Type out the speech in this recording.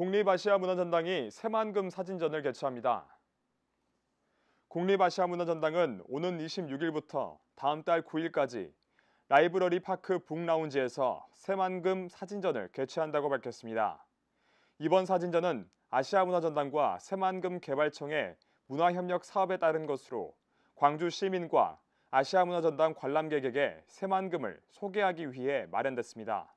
국립아시아 문화전당이 새만금 사진전을 개최합니다. 국립아시아 문화전당은 오는 26일부터 다음 달 9일까지 라이브러리 파크 북라운지에서 새만금 사진전을 개최한다고 밝혔습니다. 이번 사진전은 아시아 문화전당과 새만금 개발청의 문화협력 사업에 따른 것으로 광주 시민과 아시아 문화전당 관람객에게 새만금을 소개하기 위해 마련됐습니다.